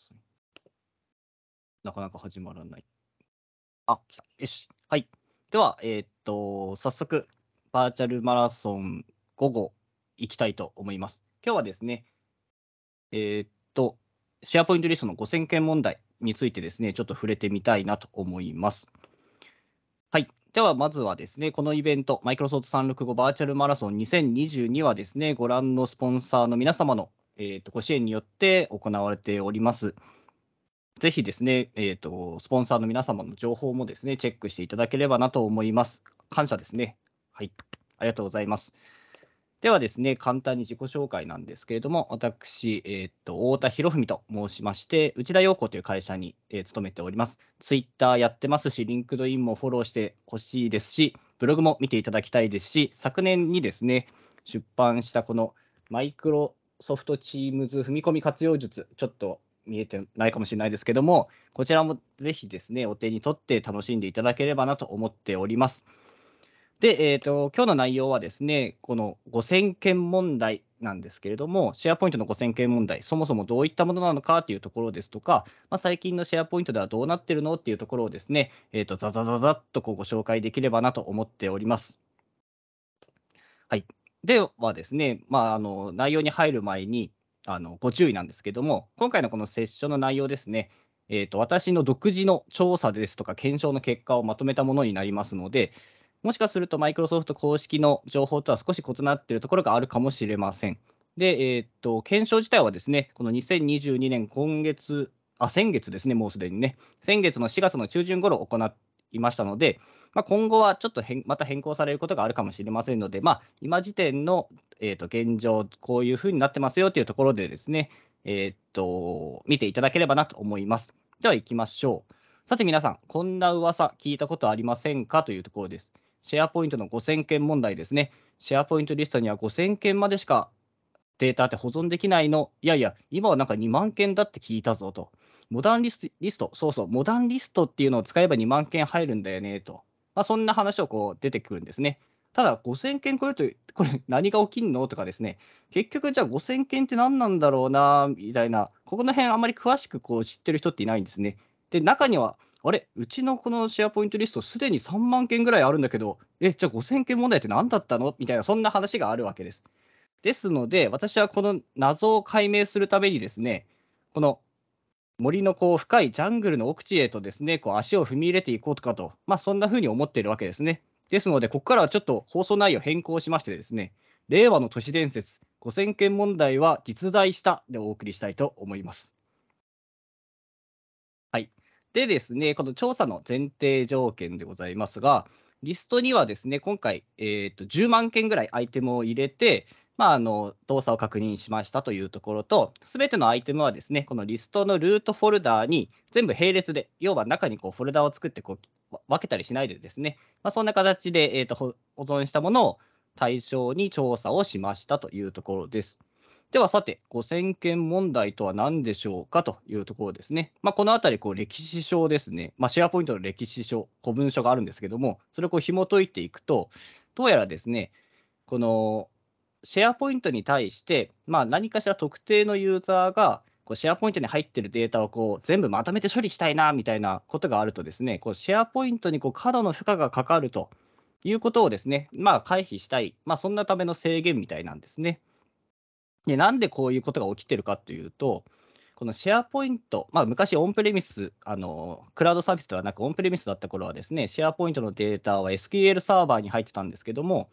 ですね。なかなか始まらない。あ、来た。よし。はい。では、えー、っと、早速、バーチャルマラソン午後行きたいと思います。今日はですね、えー、っと、シェアポイントリストの5000件問題についてですね、ちょっと触れてみたいなと思います。はい。では、まずはですね、このイベント、マイクロソフト365バーチャルマラソン2022はですね、ご覧のスポンサーの皆様のえーと、ご支援によって行われております。ぜひですね、えーと、スポンサーの皆様の情報もですね、チェックしていただければなと思います。感謝ですね。はい、ありがとうございます。ではですね、簡単に自己紹介なんですけれども、私、えーと、太田博文と申しまして、内田洋子という会社に、えー、勤めております。ツイッターやってますし、リンクドインもフォローしてほしいですし、ブログも見ていただきたいですし、昨年にですね、出版したこのマイクロソフトチームズ踏み込み活用術、ちょっと見えてないかもしれないですけども、こちらもぜひですね、お手に取って楽しんでいただければなと思っております。で、えーと、今日の内容はですね、この5000件問題なんですけれども、シェアポイントの5000件問題、そもそもどういったものなのかというところですとか、まあ、最近のシェアポイントではどうなってるのっていうところをですね、えーと、ざザザザザっとこうご紹介できればなと思っております。はい、ではですね、まあ、あの内容に入る前にあのご注意なんですけども、今回のこのセッションの内容ですね、えーと、私の独自の調査ですとか検証の結果をまとめたものになりますので、もしかするとマイクロソフト公式の情報とは少し異なっているところがあるかもしれません。で、えーと検証自体はですね、この2022年今月、あ、先月ですね、もうすでにね、先月の4月の中旬頃行いましたので、まあ、今後はちょっと変また変更されることがあるかもしれませんので、まあ、今時点の、えー、と現状、こういうふうになってますよというところでですね、えー、と見ていただければなと思います。では行きましょう。さて皆さん、こんな噂聞いたことありませんかというところです。シェアポイントの5000件問題ですね。シェアポイントリストには5000件までしかデータって保存できないの。いやいや、今はなんか2万件だって聞いたぞと。モダンリスト、そうそう、モダンリストっていうのを使えば2万件入るんだよねと。まあ、そんな話をこう出てくるんですね。ただ、5000件超えると、これ何が起きんのとかですね、結局じゃあ5000件って何なんだろうな、みたいな、ここの辺あんまり詳しくこう知ってる人っていないんですね。で、中には、あれ、うちのこのシェアポイントリスト、すでに3万件ぐらいあるんだけど、え、じゃあ5000件問題って何だったのみたいな、そんな話があるわけです。ですので、私はこの謎を解明するためにですね、この森のこう深いジャングルの奥地へとですね、こう足を踏み入れていこうとかと、まあ、そんな風に思っているわけですね。ですので、ここからはちょっと放送内容変更しましてですね、令和の都市伝説5000件問題は実在したでお送りしたいと思います。はい。でですね、この調査の前提条件でございますが、リストにはですね、今回、えー、と10万件ぐらいアイテムを入れて、まあ、あの動作を確認しましたというところと、すべてのアイテムはですね、このリストのルートフォルダーに全部並列で、要は中にこうフォルダを作ってこう分けたりしないでですね、まあ、そんな形で、えーと、と保存したものを対象に調査をしましたというところです。ではさて、5000件問題とは何でしょうかというところですね。まあ、このあたり、歴史書ですね、まあ、シェアポイントの歴史書、古文書があるんですけども、それをこう紐解いていくと、どうやらですね、このシェアポイントに対して、まあ、何かしら特定のユーザーがこうシェアポイントに入ってるデータをこう全部まとめて処理したいなみたいなことがあるとですねこうシェアポイントにこう過度の負荷がかかるということをですね、まあ、回避したい、まあ、そんなための制限みたいなんですね。でなんでこういうことが起きてるかというと、このシェアポイント、まあ、昔オンプレミスあの、クラウドサービスではなくオンプレミスだった頃はですね、シェアポイントのデータは SQL サーバーに入ってたんですけども、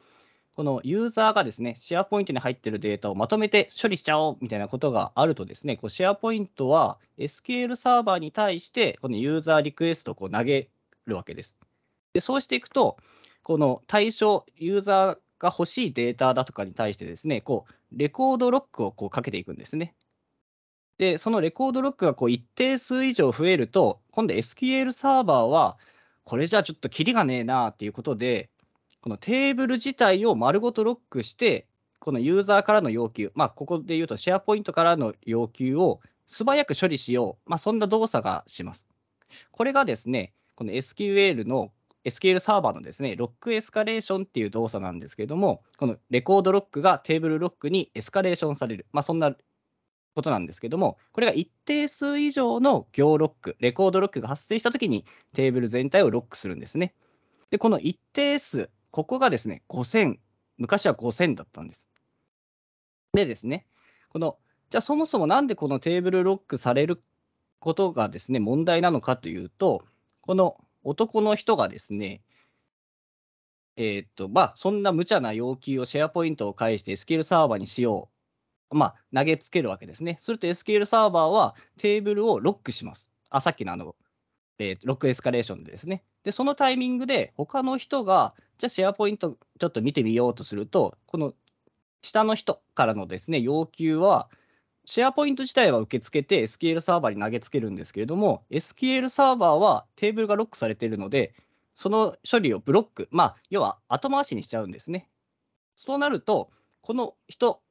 このユーザーがですね、シェアポイントに入っているデータをまとめて処理しちゃおうみたいなことがあるとですね、こうシェアポイントは SQL サーバーに対して、このユーザーリクエストをこう投げるわけです。で、そうしていくと、この対象、ユーザーが欲しいデータだとかに対してですね、こうレコードロックをこうかけていくんですね。で、そのレコードロックがこう一定数以上増えると、今度 SQL サーバーは、これじゃあちょっとキリがねえなっていうことで、このテーブル自体を丸ごとロックして、このユーザーからの要求、まあ、ここで言うとシェアポイントからの要求を素早く処理しよう、まあ、そんな動作がします。これがですね、この SQL の SQL サーバーのですね、ロックエスカレーションっていう動作なんですけれども、このレコードロックがテーブルロックにエスカレーションされる、まあ、そんなことなんですけども、これが一定数以上の行ロック、レコードロックが発生したときにテーブル全体をロックするんですね。で、この一定数、ここがですね、5000、昔は5000だったんです。でですね、この、じゃあそもそもなんでこのテーブルロックされることがですね、問題なのかというと、この男の人がですね、えー、っと、まあ、そんな無茶な要求をシェアポイントを介して SQL サーバーにしよう。まあ、投げつけるわけですね。すると SQL サーバーはテーブルをロックします。あ、さっきのあの、えー、ロックエスカレーションでですね。で、そのタイミングで他の人が、じゃあシェアポイントちょっと見てみようとすると、この下の人からのですね、要求は、シェアポイント自体は受け付けて SQL サーバーに投げつけるんですけれども、SQL サーバーはテーブルがロックされているので、その処理をブロック、まあ、要は後回しにしちゃうんですね。そうなると、この人、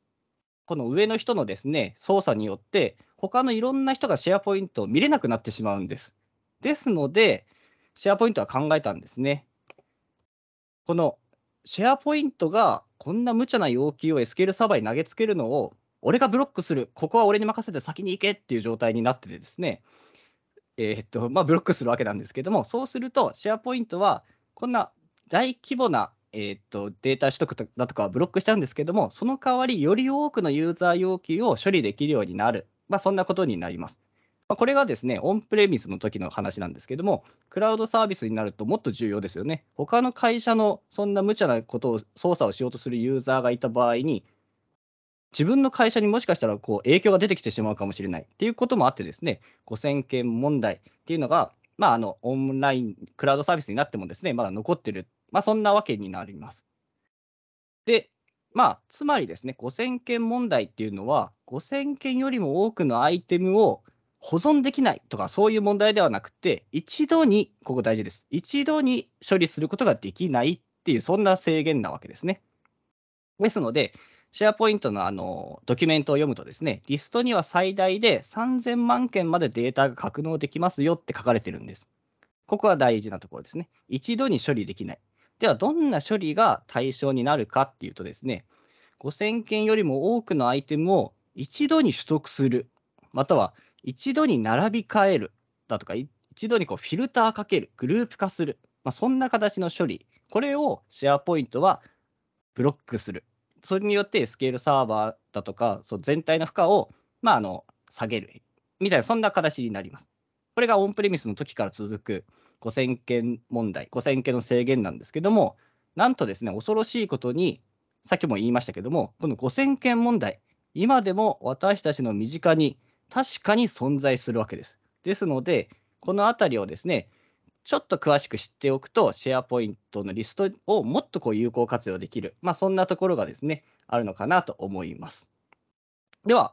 この上の人のですね、操作によって、他のいろんな人がシェアポイントを見れなくなってしまうんです。ですので、シェアポイントは考えたんですね。このシェアポイントがこんな無茶な要求を SQL サーバーに投げつけるのを俺がブロックする、ここは俺に任せて先に行けっていう状態になっててですね、えー、っとまあ、ブロックするわけなんですけども、そうするとシェアポイントはこんな大規模な、えー、っとデータ取得だとかはブロックしちゃうんですけども、その代わりより多くのユーザー要求を処理できるようになる、まあ、そんなことになります。これがですね、オンプレミスの時の話なんですけども、クラウドサービスになるともっと重要ですよね。他の会社のそんな無茶なことを操作をしようとするユーザーがいた場合に、自分の会社にもしかしたらこう影響が出てきてしまうかもしれないっていうこともあってですね、5000件問題っていうのが、まあ、あのオンライン、クラウドサービスになってもですね、まだ残ってる、まあ、そんなわけになります。で、まあ、つまりですね、5000件問題っていうのは、5000件よりも多くのアイテムを保存できないとかそういう問題ではなくて、一度に、ここ大事です。一度に処理することができないっていう、そんな制限なわけですね。ですので、シェアポイントのあのドキュメントを読むとですね、リストには最大で3000万件までデータが格納できますよって書かれてるんです。ここが大事なところですね。一度に処理できない。では、どんな処理が対象になるかっていうとですね、5000件よりも多くのアイテムを一度に取得する、または一度に並び替えるだとか、一度にこうフィルターかける、グループ化する、まあ、そんな形の処理、これをシェアポイントはブロックする。それによってスケールサーバーだとか、そう全体の負荷を、まあ、あの下げるみたいな、そんな形になります。これがオンプレミスの時から続く5000件問題、5000件の制限なんですけども、なんとですね、恐ろしいことに、さっきも言いましたけども、この5000件問題、今でも私たちの身近に確かに存在するわけです。ですので、このあたりをですね、ちょっと詳しく知っておくと、シェアポイントのリストをもっとこう有効活用できる、まあ、そんなところがですね、あるのかなと思います。では、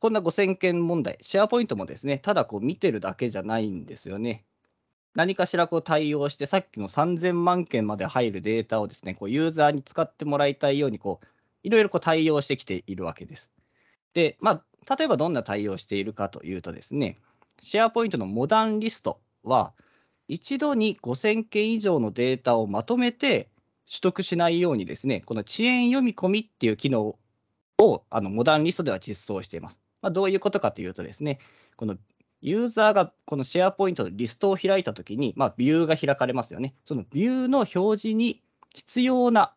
こんな5000件問題、シェアポイントもですね、ただこう見てるだけじゃないんですよね。何かしらこう対応して、さっきの3000万件まで入るデータをですね、こうユーザーに使ってもらいたいようにこう、いろいろこう対応してきているわけです。で、まあ、例えばどんな対応をしているかというとですね、シェアポイントのモダンリストは、一度に5000件以上のデータをまとめて取得しないようにですね、この遅延読み込みっていう機能をあのモダンリストでは実装しています。まあ、どういうことかというとですね、このユーザーがこのシェアポイントのリストを開いたときに、まあ、ビューが開かれますよね。そのビューの表示に必要な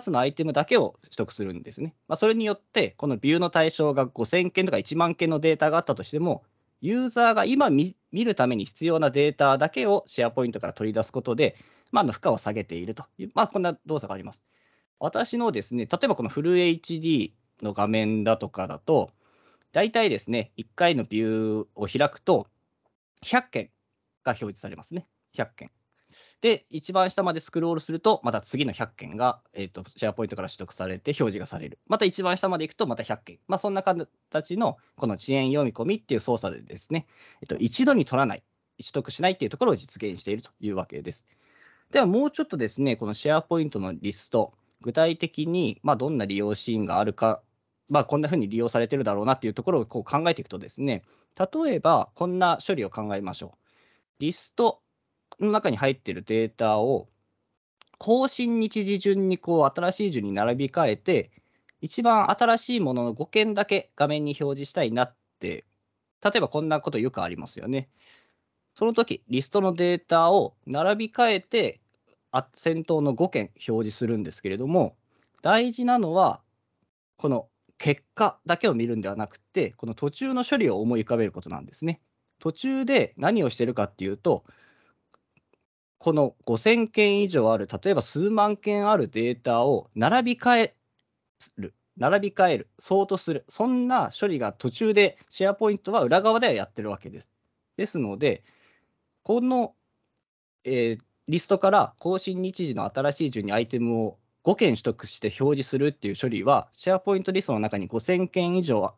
数のアイテムだけを取得するんですね。まあ、それによって、このビューの対象が5000件とか1万件のデータがあったとしても、ユーザーが今見るために必要なデータだけをシェアポイントから取り出すことで、まあ、の負荷を下げているという、まあ、こんな動作があります。私のですね、例えばこのフル HD の画面だとかだと、大体ですね、1回のビューを開くと、100件が表示されますね。100件。で、一番下までスクロールすると、また次の100件が、えーと、シェアポイントから取得されて表示がされる。また一番下まで行くと、また100件。まあ、そんな形のこの遅延読み込みっていう操作でですね、えーと、と一度に取らない、取得しないっていうところを実現しているというわけです。では、もうちょっとですね、このシェアポイントのリスト、具体的に、まあ、どんな利用シーンがあるか、まあ、こんなふうに利用されてるだろうなっていうところをこう考えていくとですね、例えばこんな処理を考えましょう。リストの中に入ってるデータを更新日時順にこう新しい順に並び替えて一番新しいものの5件だけ画面に表示したいなって例えばこんなことよくありますよね。その時リストのデータを並び替えて先頭の5件表示するんですけれども大事なのはこの結果だけを見るんではなくてこの途中の処理を思い浮かべることなんですね。途中で何をしてるかっていうとこの5000件以上ある、例えば数万件あるデータを並び替える、並び替える、相当する、そんな処理が途中でシェアポイントは裏側ではやってるわけです。ですので、この、えー、リストから更新日時の新しい順にアイテムを5件取得して表示するっていう処理は、シェアポイントリストの中に5000件以上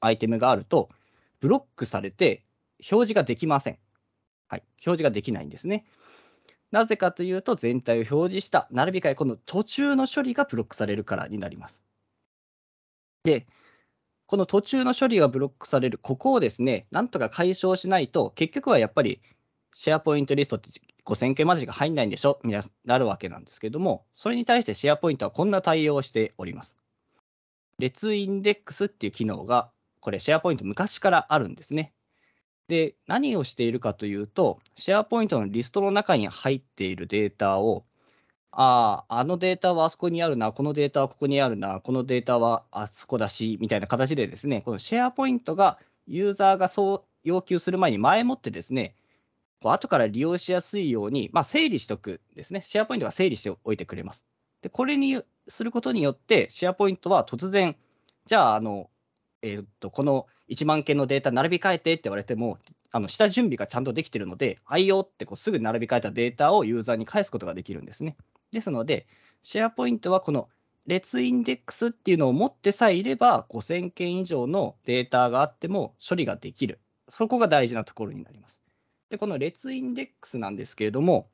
アイテムがあると、ブロックされて表示ができません。はい、表示ができないんですね。なぜかというと、全体を表示した、並び替え、この途中の処理がブロックされるからになります。で、この途中の処理がブロックされる、ここをですね、なんとか解消しないと、結局はやっぱり、シェアポイントリストって5000件マジが入んないんでしょみたいになるわけなんですけども、それに対してシェアポイントはこんな対応をしております。列インデックスっていう機能が、これシェアポイント昔からあるんですね。で、何をしているかというと、シェアポイントのリストの中に入っているデータを、ああ、あのデータはあそこにあるな、このデータはここにあるな、このデータはあそこだし、みたいな形でですね、このシェアポイントがユーザーがそう要求する前に前もってですね、こう後から利用しやすいように、まあ、整理しておくですね、シェアポイントが整理しておいてくれます。で、これにすることによって、シェアポイントは突然、じゃあ、あの、えー、っと、この1万件のデータ並び替えてって言われても、あの下準備がちゃんとできてるので、いよってこうすぐ並び替えたデータをユーザーに返すことができるんですね。ですので、シェアポイントはこの列インデックスっていうのを持ってさえいれば、5000件以上のデータがあっても処理ができる。そこが大事なところになります。で、この列インデックスなんですけれども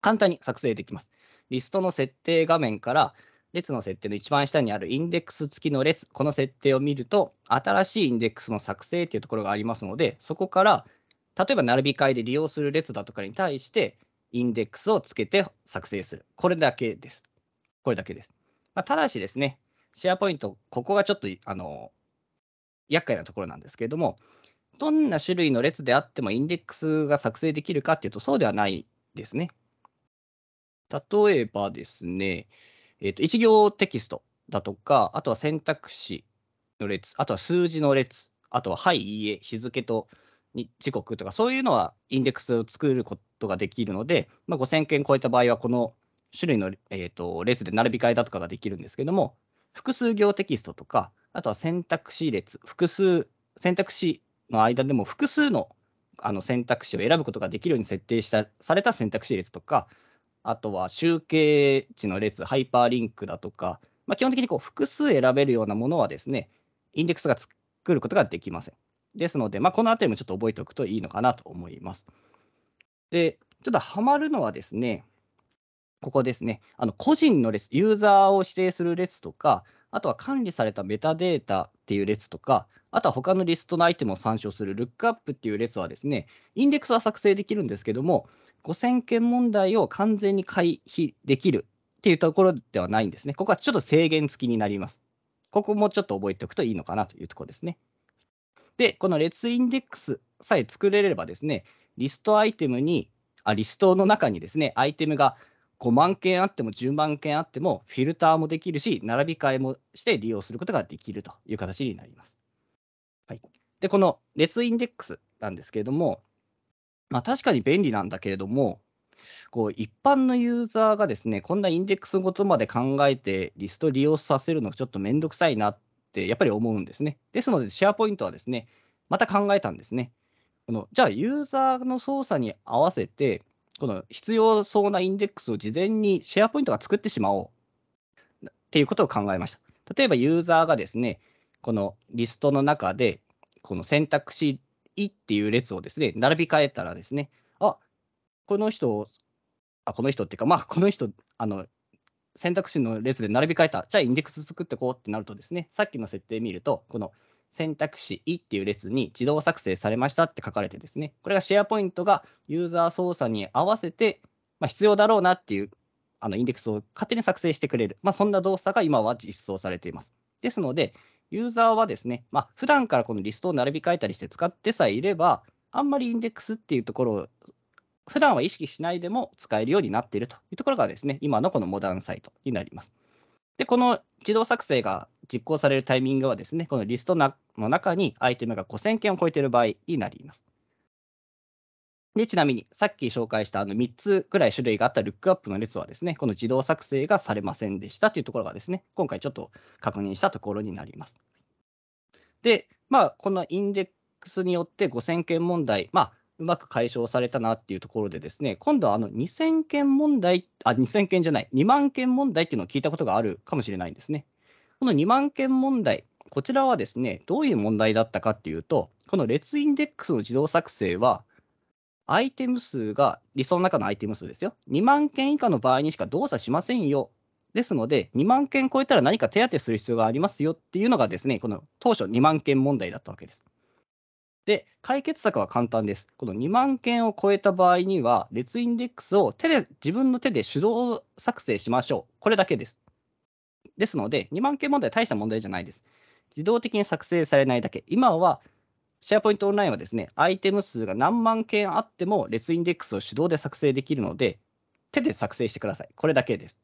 簡単に作成できます。リストの設定画面から、列の設定の一番下にあるインデックス付きの列、この設定を見ると、新しいインデックスの作成というところがありますので、そこから、例えば並び替えで利用する列だとかに対して、インデックスをつけて作成する。これだけです。これだけです。まあ、ただしですね、シェアポイント、ここがちょっと、あの、厄介なところなんですけれども、どんな種類の列であってもインデックスが作成できるかっていうと、そうではないですね。例えばですね、えっ、ー、と、1行テキストだとか、あとは選択肢の列、あとは数字の列、あとは、はい、いいえ、日付と時刻とか、そういうのはインデックスを作ることができるので、まあ、5000件超えた場合は、この種類の、えーと列で並び替えだとかができるんですけども、複数行テキストとか、あとは選択肢列、複数、選択肢の間でも複数のあの選択肢を選ぶことができるように設定したされた選択肢列とか、あとは集計値の列、ハイパーリンクだとか、まあ、基本的にこう複数選べるようなものはですね、インデックスが作ることができません。ですので、まあ、このあたりもちょっと覚えておくといいのかなと思います。で、ちょっとハマるのはですね、ここですね、あの個人の列、ユーザーを指定する列とか、あとは管理されたメタデータっていう列とか、あとは他のリストのアイテムを参照するルックアップっていう列はですね、インデックスは作成できるんですけども、5000件問題を完全に回避できるっていうところではないんですね。ここはちょっと制限付きになります。ここもちょっと覚えておくといいのかなというところですね。で、この列インデックスさえ作れればですね、リストアイテムに、あリストの中にですね、アイテムが5万件あっても10万件あっても、フィルターもできるし、並び替えもして利用することができるという形になります。はい、で、この列インデックスなんですけれども、まあ、確かに便利なんだけれども、こう一般のユーザーがですね、こんなインデックスごとまで考えて、リスト利用させるのちょっとめんどくさいなって、やっぱり思うんですね。ですので、シェアポイントはですね、また考えたんですね。このじゃあ、ユーザーの操作に合わせて、この必要そうなインデックスを事前にシェアポイントが作ってしまおうっていうことを考えました。例えばユーザーがですね、このリストの中で、この選択肢いっていう列をですね、並び替えたらですね、あこの人、あこの人っていうか、まあ、この人、あの、選択肢の列で並び替えた、じゃあインデックス作ってこうってなるとですね、さっきの設定見ると、この選択肢いっていう列に自動作成されましたって書かれてですね、これがシェアポイントがユーザー操作に合わせて、まあ、必要だろうなっていうあのインデックスを勝手に作成してくれる、まあ、そんな動作が今は実装されています。ですので、ユーザーはですね、まあ、普段からこのリストを並び替えたりして使ってさえいれば、あんまりインデックスっていうところを普段は意識しないでも使えるようになっているというところがですね、今のこのモダンサイトになります。で、この自動作成が実行されるタイミングはですね、このリストの中にアイテムが5000件を超えている場合になります。で、ちなみに、さっき紹介したあの3つくらい種類があったルックアップの列はですね、この自動作成がされませんでしたというところがですね、今回ちょっと確認したところになります。で、まあ、このインデックスによって5000件問題、まあ、うまく解消されたなっていうところでですね、今度はあの2000件問題、あ、2000件じゃない、2万件問題っていうのを聞いたことがあるかもしれないんですね。この2万件問題、こちらはですね、どういう問題だったかっていうと、この列インデックスの自動作成は、アイテム数が、理想の中のアイテム数ですよ、2万件以下の場合にしか動作しませんよ。ですので、2万件超えたら何か手当てする必要がありますよっていうのがですね、この当初2万件問題だったわけです。で、解決策は簡単です。この2万件を超えた場合には、列インデックスを手で、自分の手で手動作成しましょう。これだけです。ですので、2万件問題は大した問題じゃないです。自動的に作成されないだけ。今はシェアポイントオンラインはですね、アイテム数が何万件あっても列インデックスを手動で作成できるので、手で作成してください。これだけです。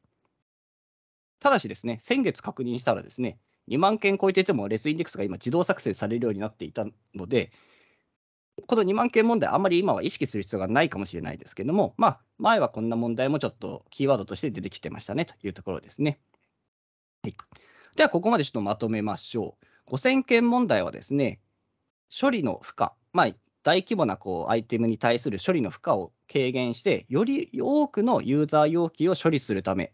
ただしですね、先月確認したらですね、2万件超えていても列インデックスが今自動作成されるようになっていたので、この2万件問題、あんまり今は意識する必要がないかもしれないですけども、まあ、前はこんな問題もちょっとキーワードとして出てきてましたねというところですね。はい、では、ここまでちょっとまとめましょう。5000件問題はですね、処理の負荷、まあ、大規模なこうアイテムに対する処理の負荷を軽減して、より多くのユーザー要求を処理するため、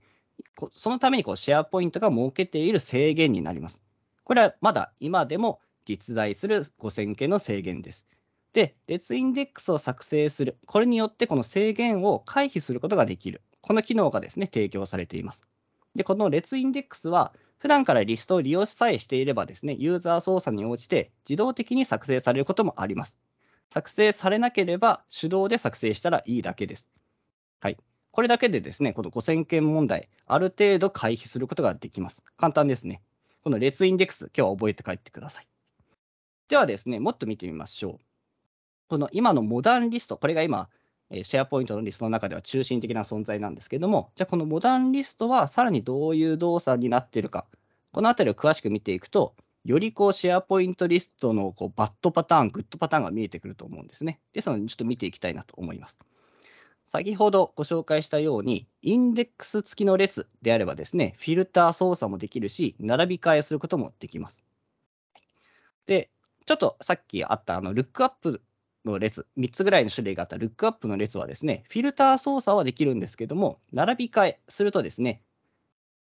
そのためにこうシェアポイントが設けている制限になります。これはまだ今でも実在する5000件の制限です。で、列インデックスを作成する、これによってこの制限を回避することができる、この機能がですね提供されています。で、この列インデックスは、普段からリストを利用さえしていればですね、ユーザー操作に応じて自動的に作成されることもあります。作成されなければ手動で作成したらいいだけです。はい。これだけでですね、この5000件問題、ある程度回避することができます。簡単ですね。この列インデックス、今日は覚えて帰ってください。ではですね、もっと見てみましょう。この今のモダンリスト、これが今、シェアポイントのリストの中では中心的な存在なんですけども、じゃあこのモダンリストはさらにどういう動作になってるか、このあたりを詳しく見ていくと、よりこうシェアポイントリストのこうバッドパターン、グッドパターンが見えてくると思うんですね。ですので、ちょっと見ていきたいなと思います。先ほどご紹介したように、インデックス付きの列であればですね、フィルター操作もできるし、並び替えすることもできます。で、ちょっとさっきあったあのルックアップの列、3つぐらいの種類があったルックアップの列はですね、フィルター操作はできるんですけども、並び替えするとですね、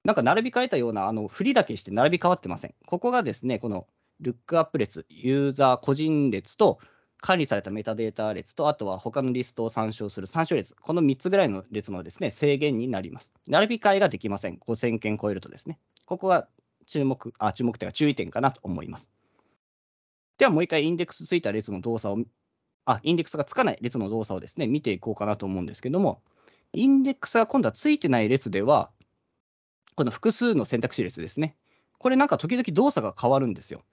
なんか並び替えたようなあの振りだけして並び替わってません。ここがですね、このルックアップ列、ユーザー個人列と管理されたメタデータ列と、あとは他のリストを参照する参照列、この3つぐらいの列のですね制限になります。並び替えができません。5000件超えるとですね。ここが注目、あ、注目点が注意点かなと思います。ではもう一回インデックスついた列の動作をあ、インデックスがつかない列の動作をですね、見ていこうかなと思うんですけども、インデックスが今度はついてない列では、この複数の選択肢列ですね。これなんか時々動作が変わるんですよ。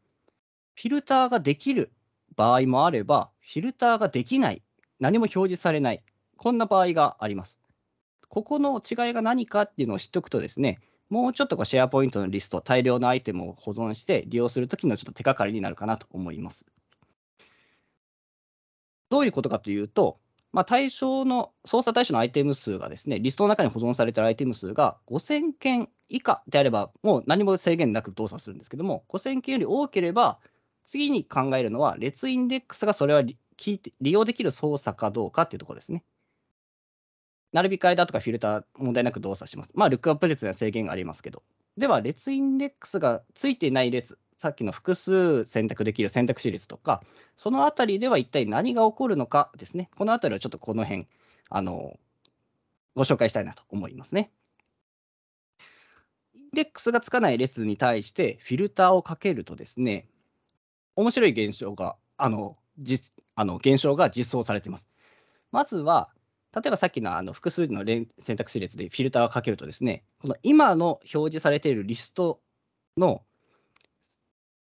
フィルターができる場合もあれば、フィルターができない、何も表示されない、こんな場合があります。ここの違いが何かっていうのを知っておくとですね、もうちょっとこうシェアポイントのリスト、大量のアイテムを保存して利用するときのちょっと手がかりになるかなと思います。どういうことかというと、まあ、対象の、操作対象のアイテム数がですね、リストの中に保存されているアイテム数が5000件以下であれば、もう何も制限なく動作するんですけども、5000件より多ければ、次に考えるのは、列インデックスがそれは利用できる操作かどうかっていうところですね。並び替えだとかフィルター問題なく動作します。まあ、ルックアップ列には制限がありますけど。では、列インデックスがついていない列さっきの複数選択できる選択肢率とか、そのあたりでは一体何が起こるのかですね。このあたりをちょっとこの辺、あの、ご紹介したいなと思いますね。インデックスがつかない列に対してフィルターをかけるとですね、面白い現象が、あの、実あの現象が実装されています。まずは、例えばさっきのあの複数の選択肢列でフィルターをかけるとですね、この今の表示されているリストの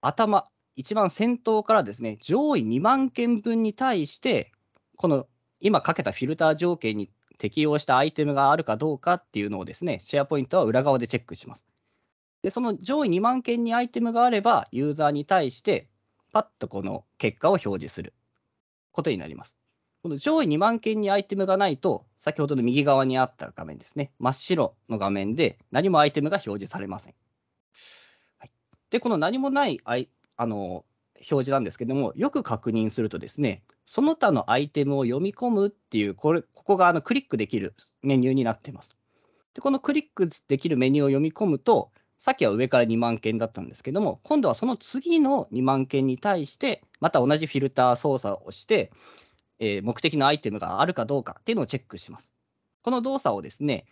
頭、一番先頭からですね、上位2万件分に対して、この今かけたフィルター条件に適用したアイテムがあるかどうかっていうのをですね、シェアポイントは裏側でチェックします。で、その上位2万件にアイテムがあれば、ユーザーに対して、パッとこの結果を表示することになります。この上位2万件にアイテムがないと、先ほどの右側にあった画面ですね、真っ白の画面で何もアイテムが表示されません。で、この何もないあいあの表示なんですけども、よく確認するとですね、その他のアイテムを読み込むっていう、これここがあのクリックできるメニューになっています。で、このクリックできるメニューを読み込むと、さっきは上から2万件だったんですけども、今度はその次の2万件に対して、また同じフィルター操作をして、えー、目的のアイテムがあるかどうかっていうのをチェックします。この動作をですね、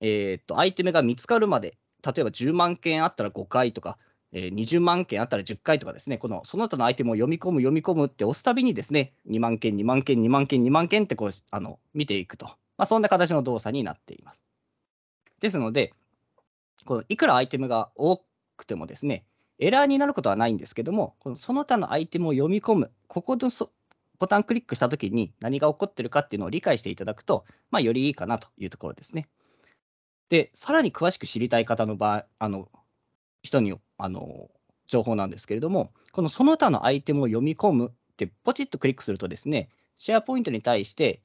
えー、っとアイテムが見つかるまで、例えば10万件あったら5回とか、えー、20万件あったら10回とかですね、このその他のアイテムを読み込む、読み込むって押すたびにですね、2万件、2万件、2万件、2万件ってこうあの見ていくと、まあ、そんな形の動作になっています。ですので、このいくらアイテムが多くてもですね、エラーになることはないんですけども、このその他のアイテムを読み込む、ここのボタンクリックしたときに何が起こってるかっていうのを理解していただくと、まあ、よりいいかなというところですね。で、さらに詳しく知りたい方の場合、あの人にあの情報なんですけれども、このその他のアイテムを読み込むってポチッとクリックするとですね、シェアポイントに対して、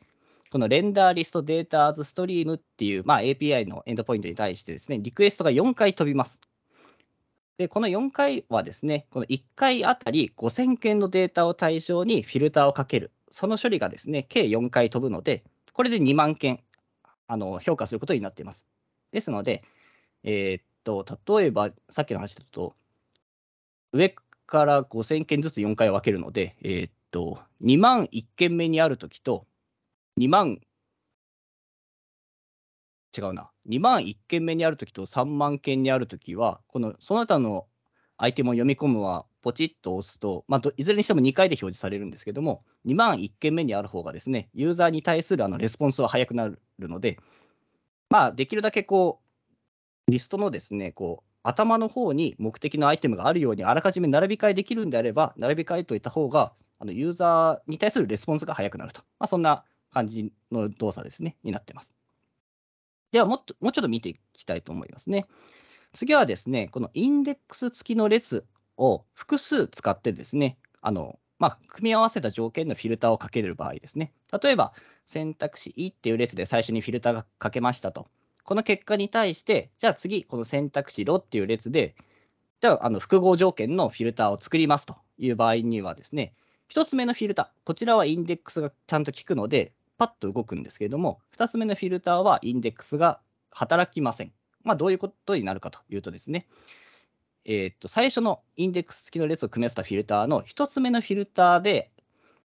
このレンダーリストデーターズストリームっていう、まあ、API のエンドポイントに対してですね、リクエストが4回飛びます。で、この4回はですね、この1回あたり5000件のデータを対象にフィルターをかける。その処理がですね、計4回飛ぶので、これで2万件あの評価することになっています。ですので、えー、と、例えばさっきの話だと、上から5000件ずつ4回分けるので、えー、っと、2万1件目にあるときと、2万、違うな、2万1件目にあるときと3万件にあるときは、このその他のアイテムを読み込むは、ポチッと押すと、まあ、いずれにしても2回で表示されるんですけども、2万1件目にある方がですね、ユーザーに対するあのレスポンスは早くなるので、まあ、できるだけこうリストのですね、こう、頭の方に目的のアイテムがあるようにあらかじめ並び替えできるんであれば、並び替えといた方が、あのユーザーに対するレスポンスが早くなると。まあ、そんな感じの動作ですね、になってます。ではもっと、もうちょっと見ていきたいと思いますね。次はですね、このインデックス付きの列を複数使ってですね、あのまあ、組み合わせた条件のフィルターをかける場合ですね。例えば、選択肢1っていう列で最初にフィルターがかけましたと。この結果に対して、じゃあ次、この選択肢ロっていう列で、じゃああの複合条件のフィルターを作りますという場合にはですね、1つ目のフィルター、こちらはインデックスがちゃんと効くので、パッと動くんですけれども、2つ目のフィルターはインデックスが働きません。まあ、どういうことになるかというとですね、えっと最初のインデックス付きの列を組み合わせたフィルターの1つ目のフィルターで、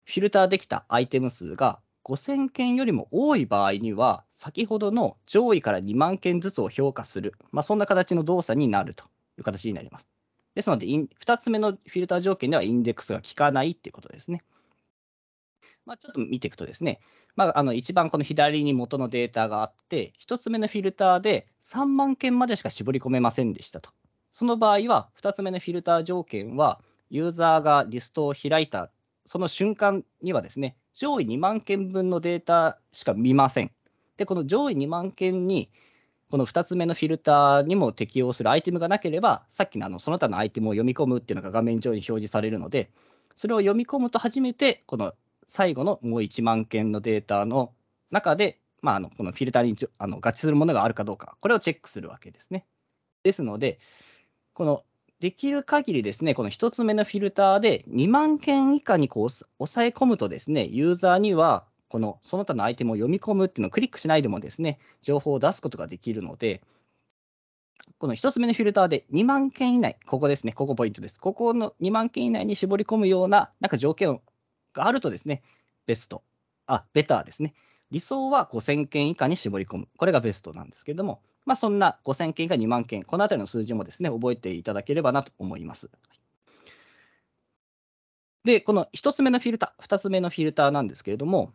フィルターできたアイテム数が5000件よりも多い場合には、先ほどの上位から2万件ずつを評価する、まあ、そんな形の動作になるという形になります。ですので、2つ目のフィルター条件ではインデックスが効かないっていうことですね。まあ、ちょっと見ていくとですね、まあ、あの一番この左に元のデータがあって、1つ目のフィルターで3万件までしか絞り込めませんでしたと。その場合は、2つ目のフィルター条件は、ユーザーがリストを開いたその瞬間にはですね、上位2万件分のデータしか見ません。で、この上位2万件に、この2つ目のフィルターにも適用するアイテムがなければ、さっきのあのその他のアイテムを読み込むっていうのが画面上に表示されるので、それを読み込むと初めて、この最後のもう1万件のデータの中で、まあ、あのこのフィルターにあの合致するものがあるかどうか、これをチェックするわけですね。ですので、このできる限りですね、この1つ目のフィルターで2万件以下にこう抑え込むとですね、ユーザーにはこのその他のアイテムを読み込むっていうのをクリックしないでもですね、情報を出すことができるので、この1つ目のフィルターで2万件以内、ここですね、ここポイントです。ここの2万件以内に絞り込むような、なんか条件があるとですね、ベスト、あ、ベターですね。理想は5000件以下に絞り込む。これがベストなんですけれども、まあ、そんな5000件か2万件、このあたりの数字もですね、覚えていただければなと思います。で、この1つ目のフィルター、2つ目のフィルターなんですけれども、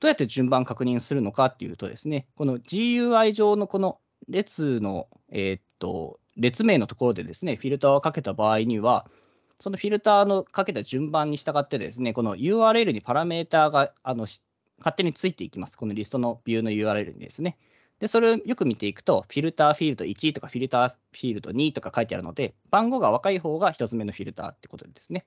どうやって順番確認するのかっていうとですね、この GUI 上のこの列の、えー、っと、列名のところでですね、フィルターをかけた場合には、そのフィルターのかけた順番に従ってですね、この URL にパラメーターがあの勝手についていきます。このリストのビューの URL にですね。で、それをよく見ていくと、フィルターフィールド1とかフィルターフィールド2とか書いてあるので、番号が若い方が1つ目のフィルターってことですね。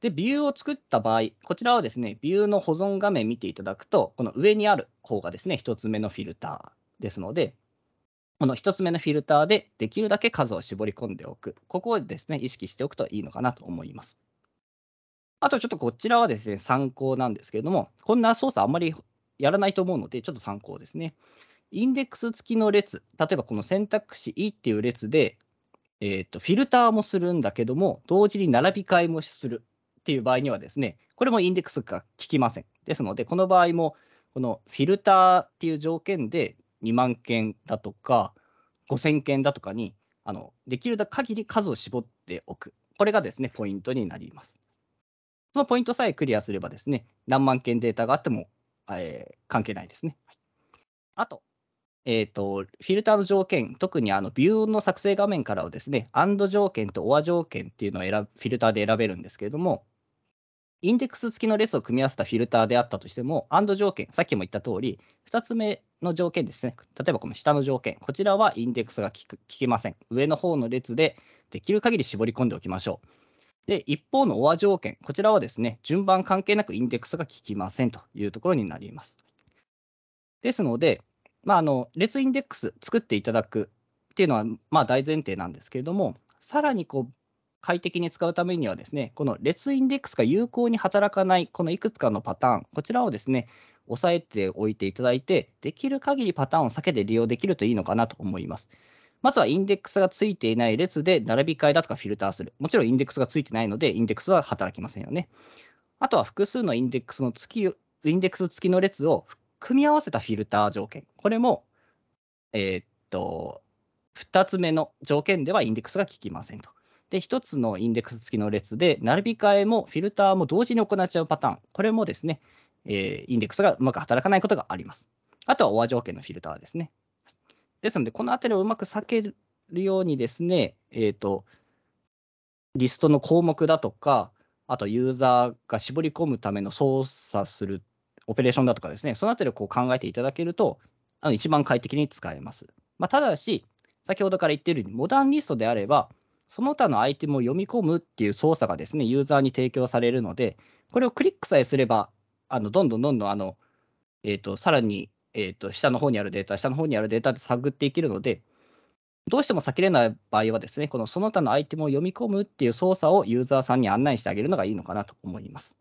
で、ビューを作った場合、こちらはですね、ビューの保存画面見ていただくと、この上にある方がですね、1つ目のフィルターですので、この1つ目のフィルターでできるだけ数を絞り込んでおく。ここをですね、意識しておくといいのかなと思います。あとちょっとこちらはですね、参考なんですけれども、こんな操作あんまりやらないと思うので、ちょっと参考ですね。インデックス付きの列、例えばこの選択肢 E っていう列で、えー、とフィルターもするんだけども、同時に並び替えもするっていう場合にはですね、これもインデックスが効きません。ですので、この場合も、このフィルターっていう条件で2万件だとか、5000件だとかに、あのできる限り数を絞っておく。これがですね、ポイントになります。そのポイントさえクリアすればですね、何万件データがあっても、えー、関係ないですね。あと、えーと、フィルターの条件、特にあのビューの作成画面からをですね、AND 条件と OR 条件っていうのを選フィルターで選べるんですけれども、インデックス付きの列を組み合わせたフィルターであったとしても、AND 条件、さっきも言った通り、2つ目の条件ですね、例えばこの下の条件、こちらはインデックスが効きません。上の方の列でできる限り絞り込んでおきましょう。で、一方の OR 条件、こちらはですね、順番関係なくインデックスが効きませんというところになります。ですので、まあ、あの列インデックス作っていただくっていうのは、まあ、大前提なんですけれども、さらにこう快適に使うためにはですね、この列インデックスが有効に働かない、このいくつかのパターン、こちらをですね、押さえておいていただいて、できる限りパターンを避けて利用できるといいのかなと思います。まずはインデックスがついていない列で並び替えだとかフィルターする。もちろんインデックスがついてないので、インデックスは働きませんよね。あとは複数のインデックスの付き、インデックス付きの列を組み合わせたフィルター条件、これも、えー、っと、2つ目の条件ではインデックスが効きませんと。で、1つのインデックス付きの列で、並び替えもフィルターも同時に行っちゃうパターン、これもですね、えー、インデックスがうまく働かないことがあります。あとはオア条件のフィルターですね。ですので、このあたりをうまく避けるようにですね、えっ、ー、と、リストの項目だとか、あとユーザーが絞り込むための操作するオペレーションだとかですね、そのあたりをこう考えていただけると、あの一番快適に使えます。まあ、ただし、先ほどから言っているように、モダンリストであれば、その他のアイテムを読み込むっていう操作がですね、ユーザーに提供されるので、これをクリックさえすれば、あのどんどんどんどんあの、えーと、さらに、えーと、と下の方にあるデータ、下の方にあるデータで探っていけるので、どうしても避けれない場合はですね、このその他のアイテムを読み込むっていう操作をユーザーさんに案内してあげるのがいいのかなと思います。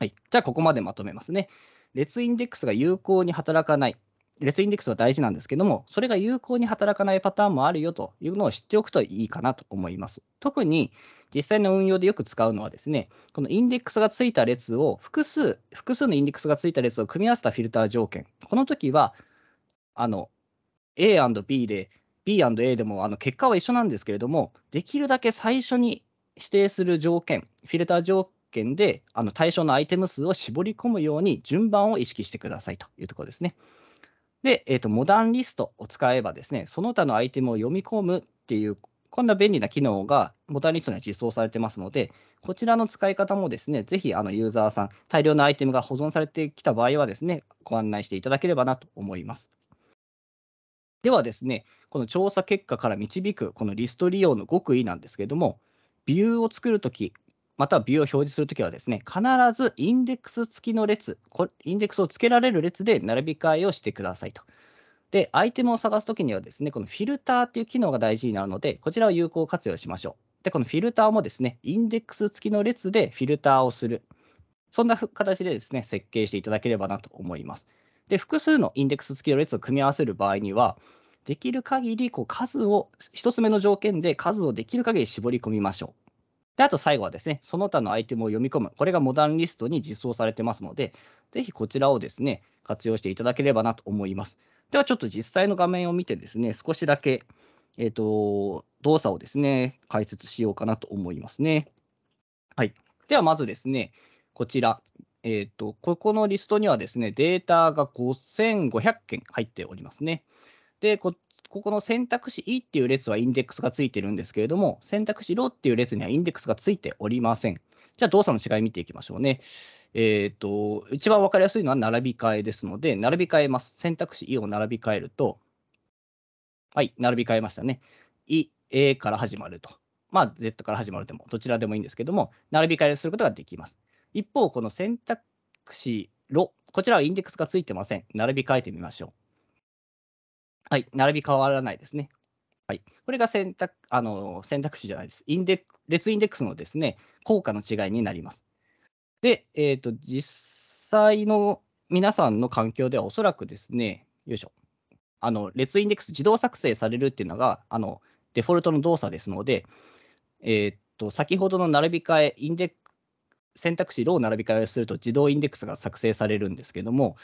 はい、じゃあ、ここまでまとめますね。列インデックスが有効に働かない。列インデックスは大事なんですけども、それが有効に働かないパターンもあるよというのを知っておくといいかなと思います。特に実際の運用でよく使うのはですね、このインデックスがついた列を複数、複数のインデックスがついた列を組み合わせたフィルター条件。この時は、あの、A&B で、B&A でもあの結果は一緒なんですけれども、できるだけ最初に指定する条件、フィルター条件であの対象のアイテム数を絞り込むように順番を意識してくださいというところですね。で、えーと、モダンリストを使えばですね、その他のアイテムを読み込むっていう、こんな便利な機能がモダンリストには実装されてますので、こちらの使い方もですね、ぜひあのユーザーさん、大量のアイテムが保存されてきた場合はですね、ご案内していただければなと思います。ではですね、この調査結果から導くこのリスト利用の極意なんですけれども、ビューを作るとき、またはビューを表示するときはですね、必ずインデックス付きの列、インデックスを付けられる列で並び替えをしてくださいと。で、アイテムを探すときにはですね、このフィルターっていう機能が大事になるので、こちらを有効活用しましょう。で、このフィルターもですね、インデックス付きの列でフィルターをする。そんな形でですね、設計していただければなと思います。で、複数のインデックス付きの列を組み合わせる場合には、できる限りこり数を、1つ目の条件で数をできる限り絞り込みましょう。で、あと最後はですね、その他のアイテムを読み込む。これがモダンリストに実装されてますので、ぜひこちらをですね、活用していただければなと思います。ではちょっと実際の画面を見てですね、少しだけ、えっ、ー、と、動作をですね、解説しようかなと思いますね。はい。ではまずですね、こちら、えっ、ー、と、ここのリストにはですね、データが5500件入っておりますね。で、こここの選択肢 E っていう列はインデックスがついてるんですけれども、選択肢ロっていう列にはインデックスがついておりません。じゃあ動作の違い見ていきましょうね。えっ、ー、と、一番分かりやすいのは並び替えですので、並び替えます。選択肢 E を並び替えると、はい、並び替えましたね。E、A から始まると。まあ、Z から始まるでも、どちらでもいいんですけども、並び替えすることができます。一方、この選択肢ロ、こちらはインデックスがついてません。並び替えてみましょう。はい、並び変わらないですね。はい、これが選択あの選択肢じゃないです。インデ列インデックスのですね効果の違いになります。で、えーと、実際の皆さんの環境ではおそらくですね、よいしょ、あの列インデックス自動作成されるっていうのがあのデフォルトの動作ですので、えーと、と先ほどの並び替え、インデ選択肢、ロー並び替えをすると自動インデックスが作成されるんですけども、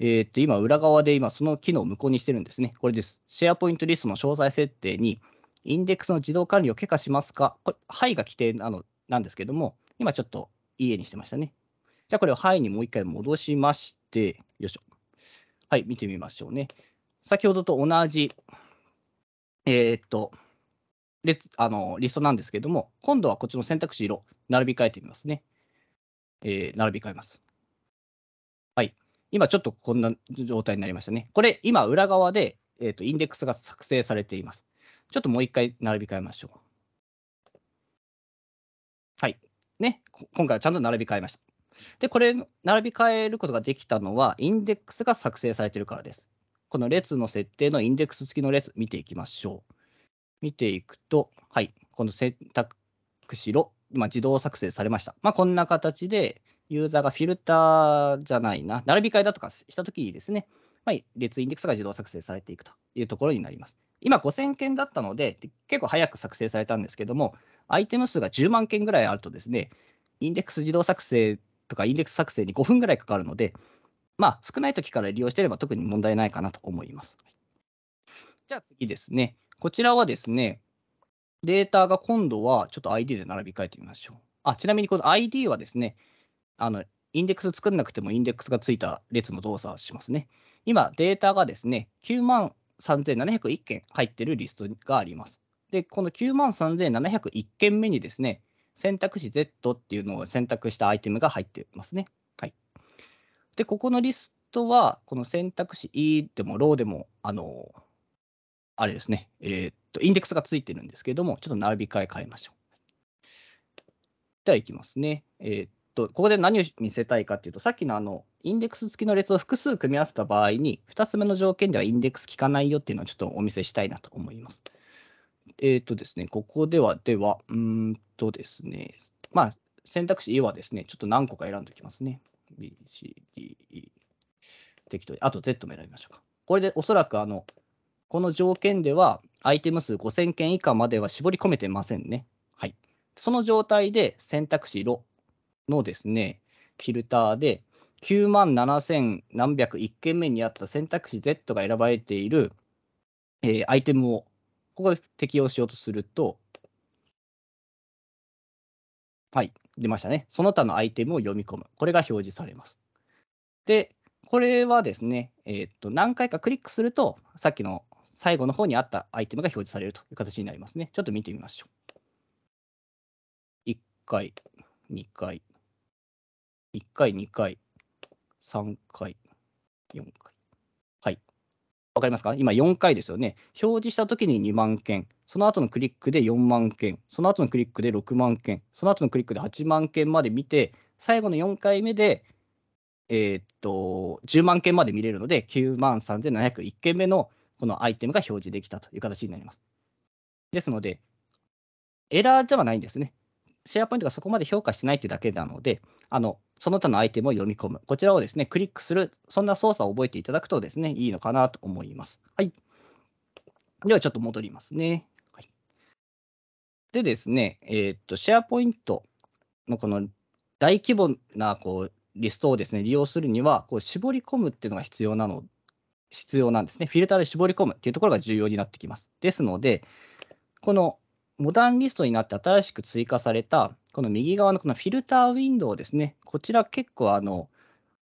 えー、っと今、裏側で今、その機能を無効にしてるんですね。これです。シェアポイントリストの詳細設定に、インデックスの自動管理を許可しますかこれ、はいが規定なのなんですけども、今ちょっといいえにしてましたね。じゃあ、これをはいにもう一回戻しまして、よいしょ。はい、見てみましょうね。先ほどと同じ、えー、っと、列あのリストなんですけども、今度はこっちの選択肢色、並び替えてみますね。えー、並び替えます。今ちょっとこんな状態になりましたね。これ、今、裏側で、えーと、インデックスが作成されています。ちょっともう一回並び替えましょう。はい。ね、今回はちゃんと並び替えました。で、これ、並び替えることができたのは、インデックスが作成されているからです。この列の設定のインデックス付きの列、見ていきましょう。見ていくと、はい、この選択肢ろ、まあ、自動作成されました。まあ、こんな形で、ユーザーがフィルターじゃないな、並び替えだとかしたときにですね、まあ、列インデックスが自動作成されていくというところになります。今、5000件だったので、結構早く作成されたんですけども、アイテム数が10万件ぐらいあるとですね、インデックス自動作成とかインデックス作成に5分ぐらいかかるので、まあ、少ない時から利用してれば特に問題ないかなと思います。じゃあ次ですね。こちらはですね、データが今度はちょっと ID で並び替えてみましょう。あちなみにこの ID はですね、あの、インデックス作んなくてもインデックスがついた列の動作をしますね。今、データがですね、9万3701件入ってるリストがあります。で、この9万3701件目にですね、選択肢 Z っていうのを選択したアイテムが入ってますね。はい。で、ここのリストは、この選択肢 E でも r o でも、あの、あれですね、えー、っと、インデックスがついてるんですけれども、ちょっと並び替え変えましょう。では、いきますね。えー、と、ここで何を見せたいかっていうと、さっきのあの、インデックス付きの列を複数組み合わせた場合に、2つ目の条件ではインデックス効かないよっていうのをちょっとお見せしたいなと思います。えっ、ー、とですね、ここでは、では、うんとですね、まあ、選択肢 E はですね、ちょっと何個か選んでおきますね。B、C、D、E。適当に。あと Z も選びましょうか。これでおそらくあの、この条件では、アイテム数5000件以下までは絞り込めてませんね。はい。その状態で選択肢色のですね、フィルターで、9万7 0何百1件目にあった選択肢 Z が選ばれている、えー、アイテムをここで適用しようとすると、はい、出ましたね。その他のアイテムを読み込む。これが表示されます。で、これはですね、えー、っと何回かクリックすると、さっきの最後の方にあったアイテムが表示されるという形になりますね。ちょっと見てみましょう。1回、2回、1回、2回、3回、4回。はい。わかりますか今4回ですよね。表示したときに2万件、その後のクリックで4万件、その後のクリックで6万件、その後のクリックで8万件まで見て、最後の4回目で、えー、っと、10万件まで見れるので、9万3701件目のこのアイテムが表示できたという形になります。ですので、エラーではないんですね。シェアポイントがそこまで評価してないってだけなので、あのその他のアイテムを読み込む、こちらをですねクリックする、そんな操作を覚えていただくとですねいいのかなと思います。はい、ではちょっと戻りますね。はい、でですね、えー、っとシェアポイントのこの大規模なこうリストをですね利用するにはこう絞り込むっていうのが必要なの必要なんですね。フィルターで絞り込むっていうところが重要になってきます。ですので、このモダンリストになって新しく追加された、この右側のこのフィルターウィンドウですね。こちら結構あの、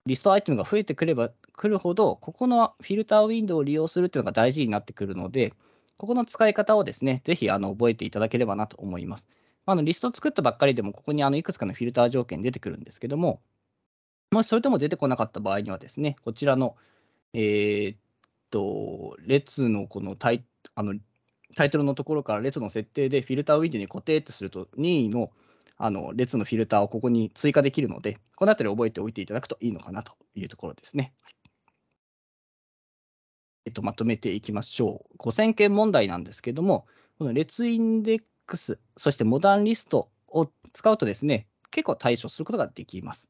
リストアイテムが増えてくればくるほど、ここのフィルターウィンドウを利用するっていうのが大事になってくるので、ここの使い方をですね、ぜひあの覚えていただければなと思います。あのリスト作ったばっかりでも、ここにあのいくつかのフィルター条件出てくるんですけども、もしそれとも出てこなかった場合にはですね、こちらの、えー、っと、列のこのタイあのタイトルのところから列の設定でフィルターウィンドウに固定ってすると任意のあの列のフィルターをここに追加できるので、この辺り覚えておいていただくといいのかなというところですね。えっと、まとめていきましょう。5000件問題なんですけども、この列インデックス、そしてモダンリストを使うとですね、結構対処することができます。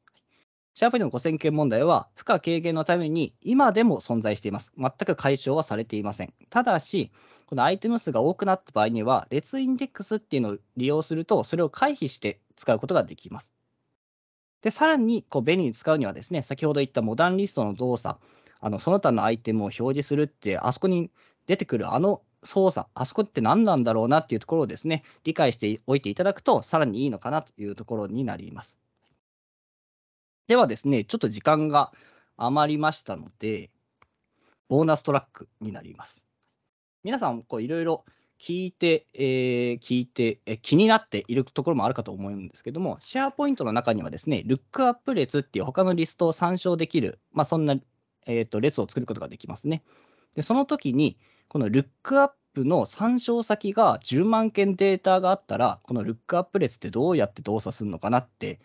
シャープの5000件問題は、負荷軽減のために今でも存在しています。全く解消はされていません。ただし、このアイテム数が多くなった場合には、列インデックスっていうのを利用すると、それを回避して使うことができます。で、さらにこう便利に使うにはですね、先ほど言ったモダンリストの動作、あのその他のアイテムを表示するって、あそこに出てくるあの操作、あそこって何なんだろうなっていうところをですね、理解しておいていただくと、さらにいいのかなというところになります。ではですね、ちょっと時間が余りましたので、ボーナストラックになります。皆さん、こういろいろ聞いて、えー、聞いて、えー、気になっているところもあるかと思うんですけども、シェアポイントの中にはですね、ルックアップ列っていう他のリストを参照できる、まあ、そんな、えーと、と列を作ることができますね。で、その時に、このルックアップの参照先が10万件データがあったら、このルックアップ列ってどうやって動作するのかなって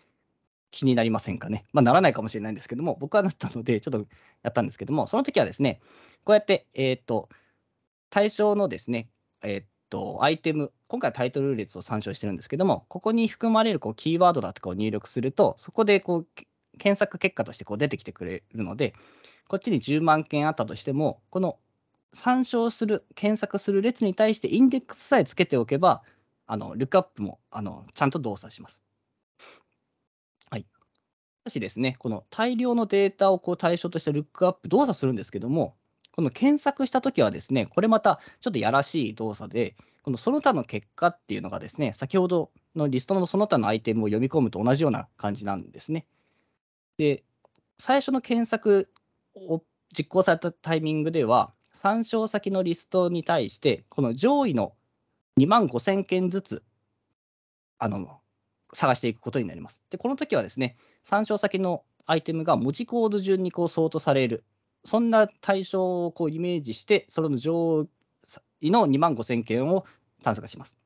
気になりませんかね。まあ、ならないかもしれないんですけども、僕はなったので、ちょっとやったんですけども、その時はですね、こうやって、えっ、ー、と、対象のですね、えー、っと、アイテム、今回はタイトル列を参照してるんですけども、ここに含まれるこうキーワードだとかを入力すると、そこでこう検索結果としてこう出てきてくれるので、こっちに10万件あったとしても、この参照する、検索する列に対してインデックスさえつけておけば、あのルックアップもあのちゃんと動作します。はい。しかしですね、この大量のデータをこう対象としたルックアップ動作するんですけども、この検索したときはですね、これまたちょっとやらしい動作で、このその他の結果っていうのがですね、先ほどのリストのその他のアイテムを読み込むと同じような感じなんですね。で、最初の検索を実行されたタイミングでは、参照先のリストに対して、この上位の2万5000件ずつあの探していくことになります。で、この時はですね、参照先のアイテムが文字コード順にこうソートされるそんな対象をこうイメージして、その上位の2万5000件を探索します。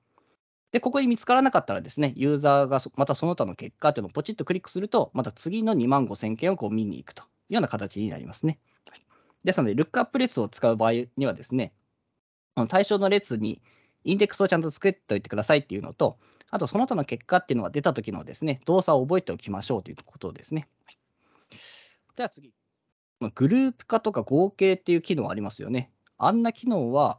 で、ここに見つからなかったらですね、ユーザーがまたその他の結果というのをポチッとクリックすると、また次の2万5000件をこう見に行くというような形になりますね。ですので、ルックアップ列を使う場合にはですね、対象の列にインデックスをちゃんと作っておいてくださいっていうのと、あとその他の結果っていうのが出た時のですね、動作を覚えておきましょうということですね。では次。まグループ化とか合計っていう機能ありますよね。あんな機能は、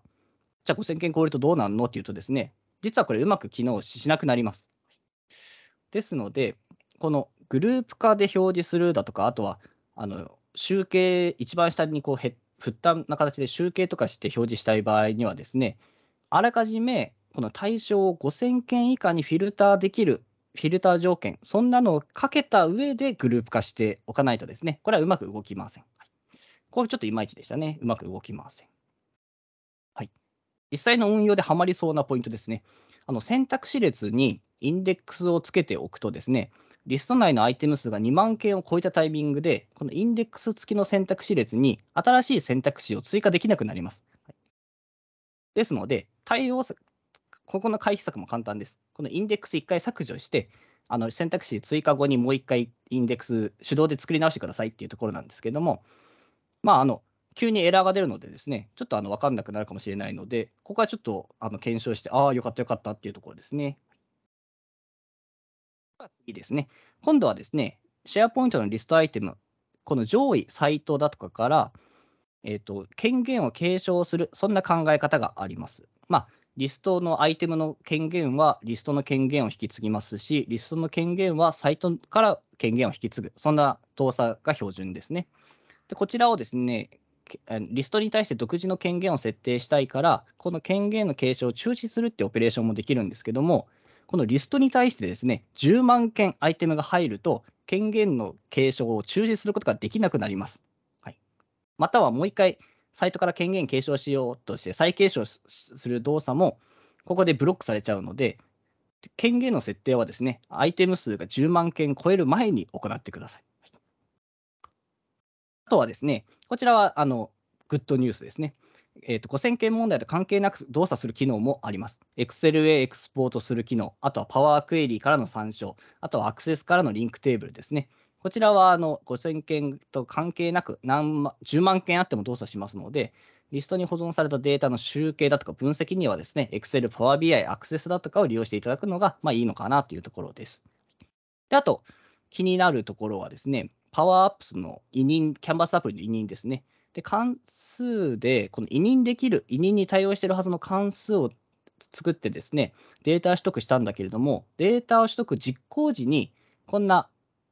じゃあ5000件超えるとどうなんのっていうとですね、実はこれうまく機能しなくなります。ですので、このグループ化で表示するだとか、あとはあの集計、一番下にこうへ振ったな形で集計とかして表示したい場合にはですね、あらかじめこの対象を5000件以下にフィルターできるフィルター条件、そんなのをかけた上でグループ化しておかないとですね、これはうまく動きません。ここちょっといまいちでしたね。うまく動きません。はい。実際の運用ではまりそうなポイントですね。あの選択肢列にインデックスをつけておくとですね、リスト内のアイテム数が2万件を超えたタイミングで、このインデックス付きの選択肢列に新しい選択肢を追加できなくなります。ですので、対応、ここの回避策も簡単です。このインデックス1回削除して、あの選択肢追加後にもう1回インデックス手動で作り直してくださいっていうところなんですけども、まあ、あの急にエラーが出るのでですね、ちょっとあの分かんなくなるかもしれないので、ここはちょっとあの検証して、ああ、よかったよかったっていうところですね。次ですね。今度はですね、シェアポイントのリストアイテム、この上位、サイトだとかから、えーと、と権限を継承する、そんな考え方があります。まあ、リストのアイテムの権限はリストの権限を引き継ぎますし、リストの権限はサイトから権限を引き継ぐ、そんな動作が標準ですね。でこちらをですね、リストに対して独自の権限を設定したいから、この権限の継承を中止するってオペレーションもできるんですけども、このリストに対してですね、10万件アイテムが入ると、権限の継承を中止することができなくなります。はい、またはもう一回、サイトから権限継承しようとして再継承する動作も、ここでブロックされちゃうので、権限の設定はですね、アイテム数が10万件超える前に行ってください。あとはですね、こちらはあのグッドニュースですね。えーと、5000件問題と関係なく動作する機能もあります。Excel へエクスポートする機能、あとは Power Query からの参照、あとはアクセスからのリンクテーブルですね。こちらはあの5000件と関係なく何万、10万件あっても動作しますので、リストに保存されたデータの集計だとか分析にはですね、Excel、Power BI、アクセスだとかを利用していただくのがまあいいのかなというところです。であと、気になるところはですね、パワーアップスの委任、キャンバスアプリの委任ですね。で、関数で、この委任できる、委任に対応しているはずの関数を作ってですね、データ取得したんだけれども、データを取得実行時に、こんな、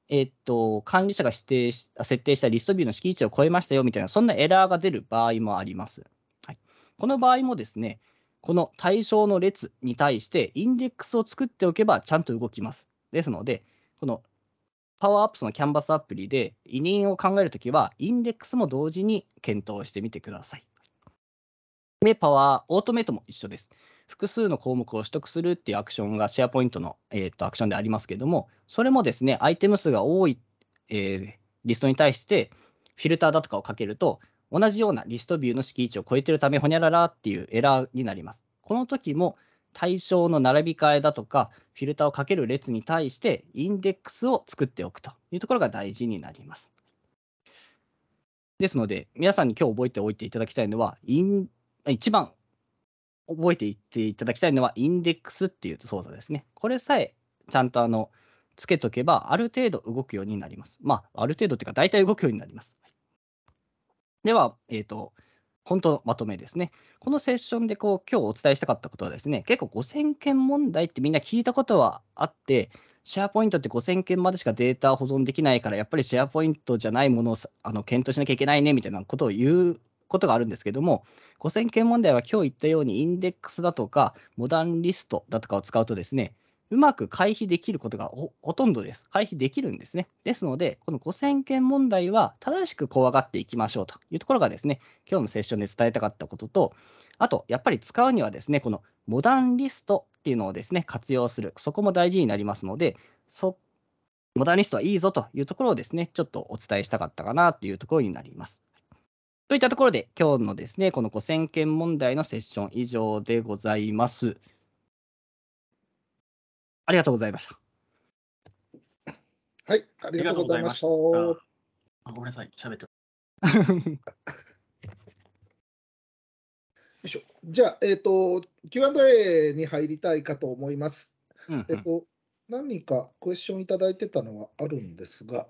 えっと、管理者が指定し設定したリストビューの敷地を超えましたよみたいな、そんなエラーが出る場合もあります。はい、この場合もですね、この対象の列に対してインデックスを作っておけばちゃんと動きます。ですので、このパワーアップスのキャンバスアプリで委任を考えるときは、インデックスも同時に検討してみてください。で、パワー、オートメイトも一緒です。複数の項目を取得するっていうアクションがシェアポイントの、えーと、とアクションでありますけども、それもですね、アイテム数が多い、えー、リストに対して、フィルターだとかをかけると、同じようなリストビューの位置を超えてるため、ほにゃららっていうエラーになります。この時も対象の並び替えだとか、フィルターをかける列に対してインデックスを作っておくというところが大事になります。ですので、皆さんに今日覚えておいていただきたいのは、イン一番覚えていっていただきたいのは、インデックスっていう操作ですね。これさえちゃんとあのつけとけば、ある程度動くようになります。まあ、ある程度っていうか、大体動くようになります。では、えっ、ー、と、本当まとめですね。このセッションでこう今日お伝えしたかったことはですね、結構5000件問題ってみんな聞いたことはあって、シェアポイントって5000件までしかデータ保存できないから、やっぱりシェアポイントじゃないものをあの検討しなきゃいけないねみたいなことを言うことがあるんですけども、5000件問題は今日言ったようにインデックスだとか、モダンリストだとかを使うとですね、うまく回避できることがほとんどです。回避できるんですね。ですので、この5000件問題は正しく怖がっていきましょうというところがですね、今日のセッションで伝えたかったことと、あと、やっぱり使うにはですね、このモダンリストっていうのをですね、活用する。そこも大事になりますので、そモダンリストはいいぞというところをですね、ちょっとお伝えしたかったかなというところになります。といったところで、今日のですね、この5000件問題のセッション以上でございます。ありがとうございました。はい、ありがとうございました。あごめんなさい、喋って。よいしょじゃあ、えっ、ー、と、Q&A に入りたいかと思います。うんうん、えっ、と、何かクエスチョンいただいてたのはあるんですが、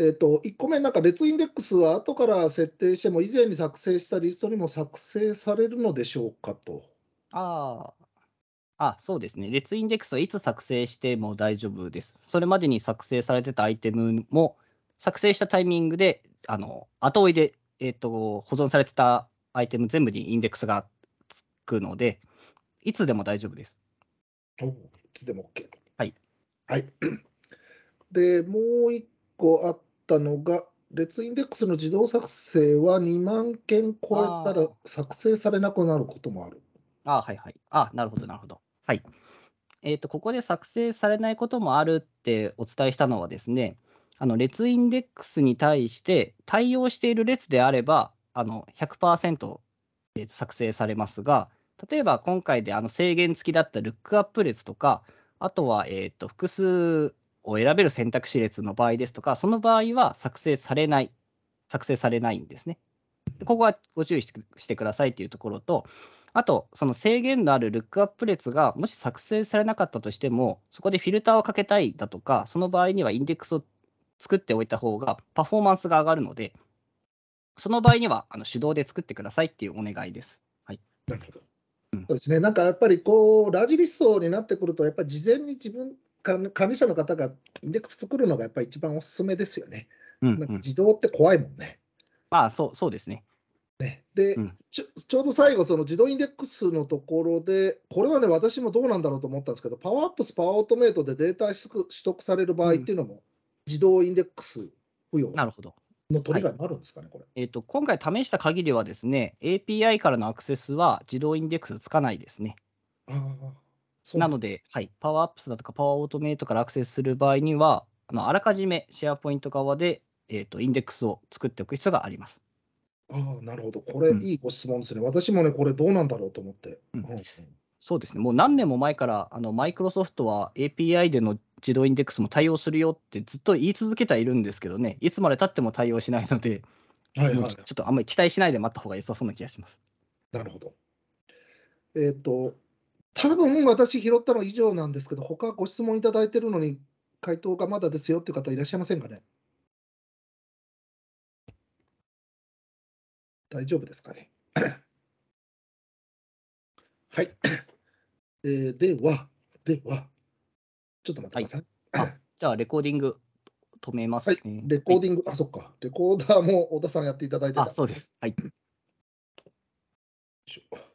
えっ、と、1個目、なんか列インデックスは後から設定しても、以前に作成したリストにも作成されるのでしょうかと。ああ、あ、そうですね。列インデックスはいつ作成しても大丈夫です。それまでに作成されてたアイテムも、作成したタイミングで、あの後追いで、えーと、保存されてたアイテム全部にインデックスがつくので、いつでも大丈夫です。いつでも OK。はい。はい、で、もう1個あったのが、列インデックスの自動作成は2万件超えたら作成されなくなることもある。あはいはい。あなるほど、なるほど。はい。えっと、ここで作成されないこともあるってお伝えしたのはですね、あの列インデックスに対して対応している列であれば、あの100%作成されますが、例えば今回であの制限付きだったルックアップ列とか、あとはえと複数を選べる選択肢列の場合ですとか、その場合は作成されない、作成されないんですね。ここはご注意してくださいというところと、あと、その制限のあるルックアップ列がもし作成されなかったとしても、そこでフィルターをかけたいだとか、その場合にはインデックスを作っておいた方がパフォーマンスが上がるので、その場合にはあの手動で作ってくださいっていうお願いです。はい、なるほど。そうですね、なんかやっぱりこう、ラージリストになってくると、やっぱり事前に自分、管理者の方がインデックス作るのがやっぱり一番おすすめですよね。うんうん、なんか自動って怖いもんね。まあそうそうですね。ね、で、うん、ちょちょうど最後、その自動インデックスのところで、これはね、私もどうなんだろうと思ったんですけど、パワーアップス、パワーオートメイトでデータ取得される場合っていうのも、自動インデックス付与なるほどの取り替もあるんですかね、これ、はい、えーと。今回試した限りはですね、API からのアクセスは自動インデックスつかないですね。なので、はい、パワーアップスだとか、パワーオートメイトからアクセスする場合には、あのあらかじめシェアポイント側で、えーとインデックスを作っておく必要があります。ああ、なるほど。これ、いいご質問ですね。私もね、これどうなんだろうと思って。うんうんそうですね、もう何年も前から、あのマイクロソフトは API での自動インデックスも対応するよってずっと言い続けてはいるんですけどね、いつまでたっても対応しないので、はいはいちょ。っとあんまり期待しないで待った方が良さそうな気がします。なるほど。えっ、と、多分私拾ったの以上なんですけど、他ご質問いただいてるのに回答がまだですよっていう方いらっしゃいませんかね。大丈夫ですかね。はい、えー。では、では、ちょっと待ってください。はい、じゃあ、レコーディング止めますね、はい、レコーディング、はい、あ、そっか。レコーダーも小田さんやっていただいてあ、そうです。はい。よいしょ